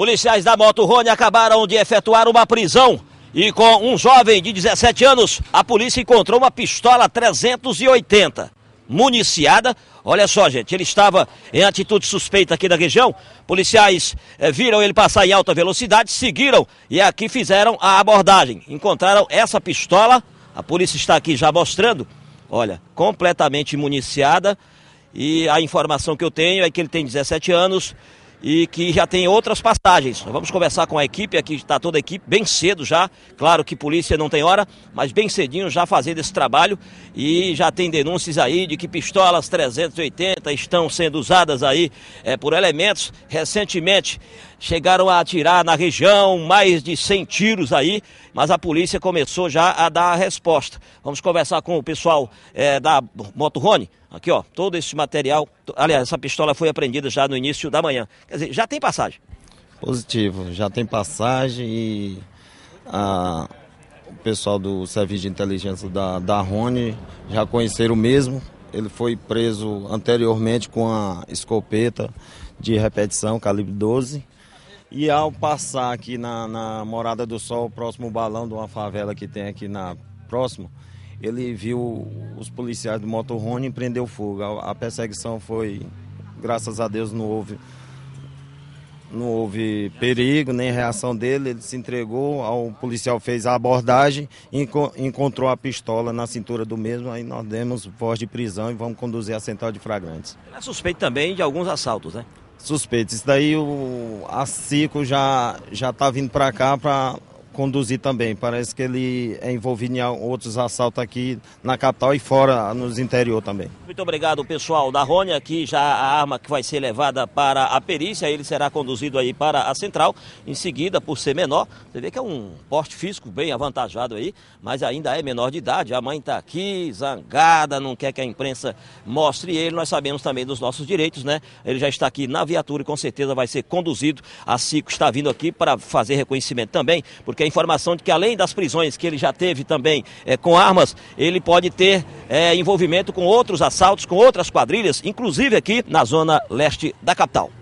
Policiais da Moto Rony acabaram de efetuar uma prisão e com um jovem de 17 anos, a polícia encontrou uma pistola 380 municiada. Olha só, gente, ele estava em atitude suspeita aqui da região. Policiais eh, viram ele passar em alta velocidade, seguiram e aqui fizeram a abordagem. Encontraram essa pistola, a polícia está aqui já mostrando. Olha, completamente municiada. E a informação que eu tenho é que ele tem 17 anos e que já tem outras passagens. Vamos conversar com a equipe, aqui está toda a equipe, bem cedo já. Claro que polícia não tem hora, mas bem cedinho já fazendo esse trabalho e já tem denúncias aí de que pistolas 380 estão sendo usadas aí é, por elementos. Recentemente, chegaram a atirar na região, mais de 100 tiros aí, mas a polícia começou já a dar a resposta. Vamos conversar com o pessoal é, da Rony. Aqui, ó, todo esse material. Aliás, essa pistola foi apreendida já no início da manhã. Quer dizer, já tem passagem. Positivo, já tem passagem e a, o pessoal do Serviço de Inteligência da, da Rony já conheceram o mesmo. Ele foi preso anteriormente com a escopeta de repetição, calibre 12 e ao passar aqui na, na Morada do Sol, próximo balão de uma favela que tem aqui na próximo, ele viu os policiais do motorhome e prendeu fogo. A, a, perseguição foi, graças a Deus, não houve não houve perigo nem reação dele. Ele se entregou, o policial fez a abordagem, enco, encontrou a pistola na cintura do mesmo. Aí nós demos voz de prisão e vamos conduzir a central de flagrantes. Ele é suspeito também de alguns assaltos, né? suspeito. Isso daí o, a Cico já já tá vindo para cá para conduzir também. Parece que ele é envolvido em outros assaltos aqui na capital e fora, nos interior também. Muito obrigado, pessoal da Rony. Aqui já a arma que vai ser levada para a perícia, ele será conduzido aí para a central. Em seguida, por ser menor, você vê que é um porte físico bem avantajado aí, mas ainda é menor de idade. A mãe está aqui, zangada, não quer que a imprensa mostre ele. Nós sabemos também dos nossos direitos, né? Ele já está aqui na viatura e com certeza vai ser conduzido. A CICO está vindo aqui para fazer reconhecimento também, porque porque a informação de que além das prisões que ele já teve também é, com armas, ele pode ter é, envolvimento com outros assaltos, com outras quadrilhas, inclusive aqui na zona leste da capital.